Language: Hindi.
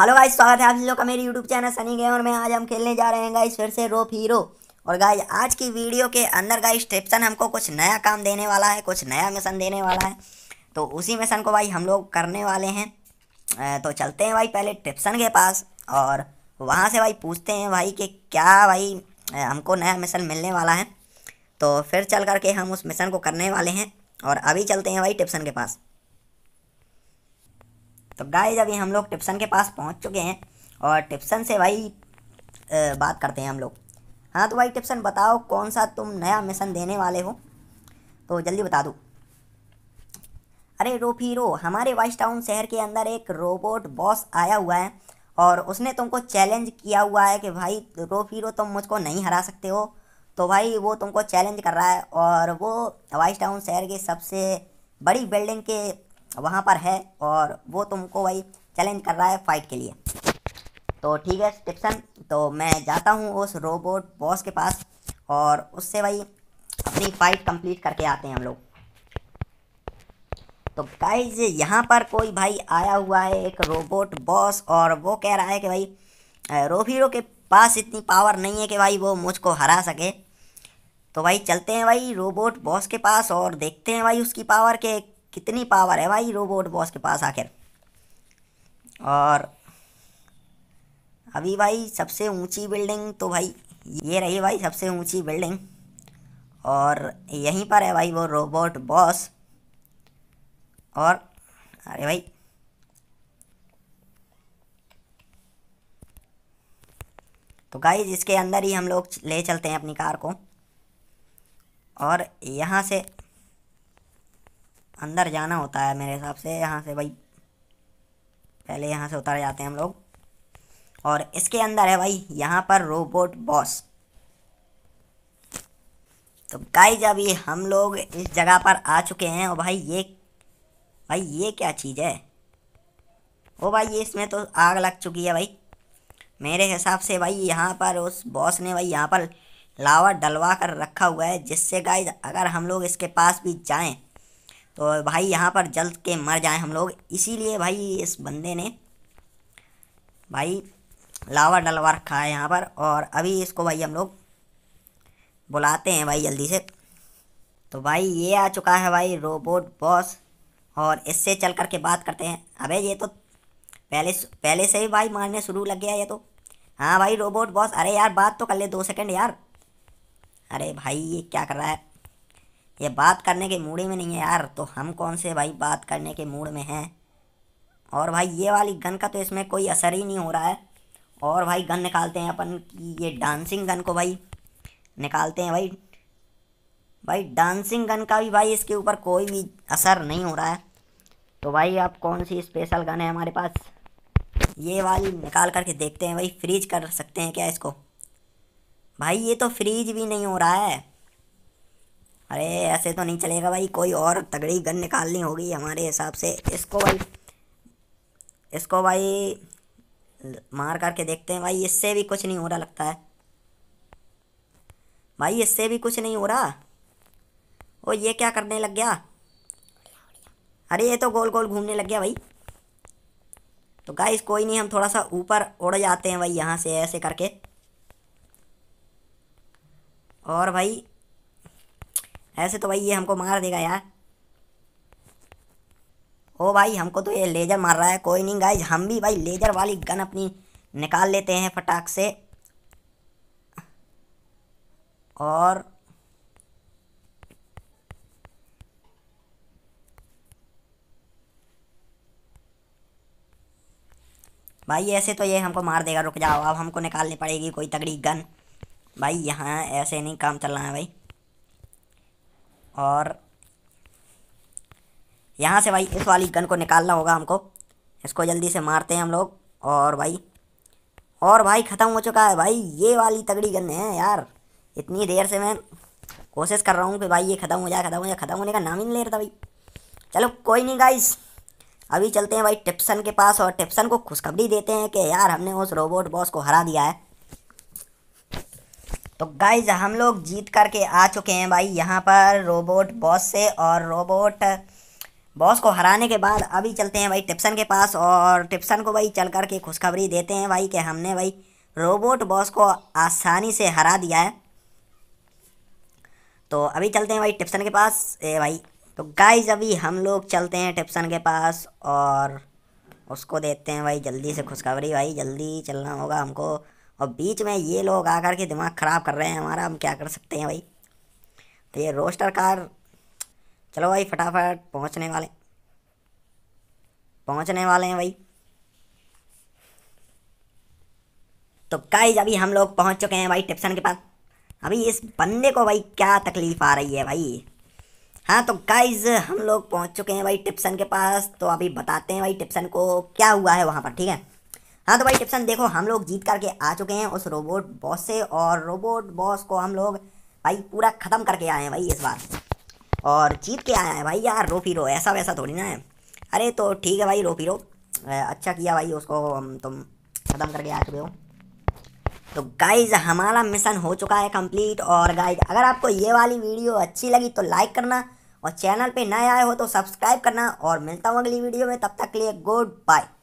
हेलो गाइस स्वागत है आप लोग का मेरे यूट्यूब चैनल सनी गेमर में आज हम खेलने जा रहे हैं गाइस फिर से रोप हीरो और गाइस आज की वीडियो के अंदर गाइस स्टेपसन हमको कुछ नया काम देने वाला है कुछ नया मिशन देने वाला है तो उसी मिशन को भाई हम लोग करने वाले हैं तो चलते हैं भाई पहले टिप्सन के पास और वहाँ से भाई पूछते हैं भाई कि क्या भाई हमको नया मिशन मिलने वाला है तो फिर चल करके हम उस मिशन को करने वाले हैं और अभी चलते हैं भाई टिप्सन के पास तो गाइज अभी हम लोग टिप्सन के पास पहुंच चुके हैं और टिप्सन से भाई बात करते हैं हम लोग हाँ तो भाई टिप्सन बताओ कौन सा तुम नया मिशन देने वाले हो तो जल्दी बता दो अरे रोफीरो हमारे वाइस टाउन शहर के अंदर एक रोबोट बॉस आया हुआ है और उसने तुमको चैलेंज किया हुआ है कि भाई रोफीरो तुम मुझको नहीं हरा सकते हो तो भाई वो तुमको चैलेंज कर रहा है और वो वाइस टाउन शहर के सबसे बड़ी बिल्डिंग के वहाँ पर है और वो तुमको वही चैलेंज कर रहा है फाइट के लिए तो ठीक है टिप्सन तो मैं जाता हूँ उस रोबोट बॉस के पास और उससे वही अपनी फाइट कंप्लीट करके आते हैं हम लोग तो गाइज यहाँ पर कोई भाई आया हुआ है एक रोबोट बॉस और वो कह रहा है कि भाई रोफीरो के पास इतनी पावर नहीं है कि भाई वो मुझको हरा सके तो भाई चलते हैं भाई रोबोट बॉस के पास और देखते हैं भाई उसकी पावर के कितनी पावर है भाई रोबोट बॉस के पास आखिर और अभी भाई सबसे ऊंची बिल्डिंग तो भाई ये रही भाई सबसे ऊंची बिल्डिंग और यहीं पर है भाई वो रोबोट बॉस और अरे भाई तो गाई इसके अंदर ही हम लोग ले चलते हैं अपनी कार को और यहाँ से अंदर जाना होता है मेरे हिसाब से यहाँ से भाई पहले यहाँ से उतर जाते हैं हम लोग और इसके अंदर है भाई यहाँ पर रोबोट बॉस तो गाइज अभी हम लोग इस जगह पर आ चुके हैं और भाई ये भाई ये क्या चीज़ है ओ भाई ये इसमें तो आग लग चुकी है भाई मेरे हिसाब से भाई यहाँ पर उस बॉस ने भाई यहाँ पर लावा डलवा कर रखा हुआ है जिससे गाइज अगर हम लोग इसके पास भी जाएं तो भाई यहाँ पर जल के मर जाएं हम लोग इसीलिए भाई इस बंदे ने भाई लावा डलवा रखा है यहाँ पर और अभी इसको भाई हम लोग बुलाते हैं भाई जल्दी से तो भाई ये आ चुका है भाई रोबोट बॉस और इससे चल करके बात करते हैं अबे ये तो पहले पहले से ही भाई मारने शुरू लग गया ये तो हाँ भाई रोबोट बॉस अरे यार बात तो कर ले दो सेकंड यार अरे भाई ये क्या कर रहा है ये बात करने के मूड में नहीं है यार तो हम कौन से भाई बात करने के मूड में हैं और भाई ये वाली गन का तो इसमें कोई असर ही नहीं हो रहा है और भाई गन निकालते हैं अपन की ये डांसिंग गन को भाई निकालते हैं भाई भाई डांसिंग गन का भी भाई इसके ऊपर कोई भी असर नहीं हो रहा है तो भाई आप कौन सी स्पेशल गन है हमारे पास ये वाली निकाल करके देखते हैं भाई फ्रीज कर सकते हैं क्या इसको भाई ये तो फ्रीज भी नहीं हो रहा है अरे ऐसे तो नहीं चलेगा भाई कोई और तगड़ी गन निकालनी होगी हमारे हिसाब से इसको भाई इसको भाई मार करके देखते हैं भाई इससे भी कुछ नहीं हो रहा लगता है भाई इससे भी कुछ नहीं हो रहा ओ ये क्या करने लग गया अरे ये तो गोल गोल घूमने लग गया भाई तो गाइस कोई नहीं हम थोड़ा सा ऊपर उड़ जाते हैं भाई यहाँ से ऐसे करके और भाई ऐसे तो भाई ये हमको मार देगा यार ओ भाई हमको तो ये लेज़र मार रहा है कोई नहीं गाइज हम भी भाई लेज़र वाली गन अपनी निकाल लेते हैं फटाक से और भाई ऐसे तो ये हमको मार देगा रुक जाओ अब हमको निकालनी पड़ेगी कोई तगड़ी गन भाई यहाँ ऐसे नहीं काम चल रहा है भाई और यहाँ से भाई इस वाली गन को निकालना होगा हमको इसको जल्दी से मारते हैं हम लोग और भाई और भाई ख़त्म हो चुका है भाई ये वाली तगड़ी गन है यार इतनी देर से मैं कोशिश कर रहा हूँ कि भाई ये ख़त्म हो जाए ख़त्म हो जाए ख़त्म होने का नाम ही नहीं ले रहा था भाई चलो कोई नहीं गाइस अभी चलते हैं भाई टिप्सन के पास और टिप्सन को खुशखबरी देते हैं कि यार हमने उस रोबोट बॉस को हरा दिया है तो गाइज हम लोग जीत करके आ चुके हैं भाई यहाँ पर रोबोट बॉस से और रोबोट बॉस को हराने के बाद अभी चलते हैं भाई टिप्सन के पास और टिप्सन को भाई चल करके खुशखबरी देते हैं भाई कि हमने भाई रोबोट बॉस को आसानी से हरा दिया है तो अभी चलते हैं भाई टिप्सन के पास ए भाई तो गाइज अभी हम लोग चलते हैं टिप्सन के पास और उसको देते हैं भाई जल्दी से खुशखबरी भाई जल्दी चलना होगा हमको और बीच में ये लोग आकर के दिमाग ख़राब कर रहे हैं हमारा हम क्या कर सकते हैं भाई तो ये रोस्टर कार चलो भाई फटाफट पहुंचने वाले पहुंचने वाले हैं भाई तो काइज अभी हम लोग पहुंच चुके हैं भाई टिप्सन के पास अभी इस बंदे को भाई क्या तकलीफ आ रही है भाई हाँ तो गाइज हम लोग पहुंच चुके हैं भाई टिप्सन के पास तो अभी बताते हैं भाई टिप्सन को क्या हुआ है वहाँ पर ठीक है हाँ तो भाई टिप्सन देखो हम लोग जीत करके आ चुके हैं उस रोबोट बॉस से और रोबोट बॉस को हम लोग भाई पूरा ख़त्म करके आए हैं भाई इस बार और जीत के आए हैं भाई यार रो पीरो ऐसा वैसा थोड़ी ना है अरे तो ठीक है भाई रो पीरो अच्छा किया भाई उसको तुम ख़त्म करके आ चुके हो तो गाइज हमारा मिशन हो चुका है कंप्लीट और गाइज अगर आपको ये वाली वीडियो अच्छी लगी तो लाइक करना और चैनल पे नए आए हो तो सब्सक्राइब करना और मिलता हूँ अगली वीडियो में तब तक के लिए गुड बाय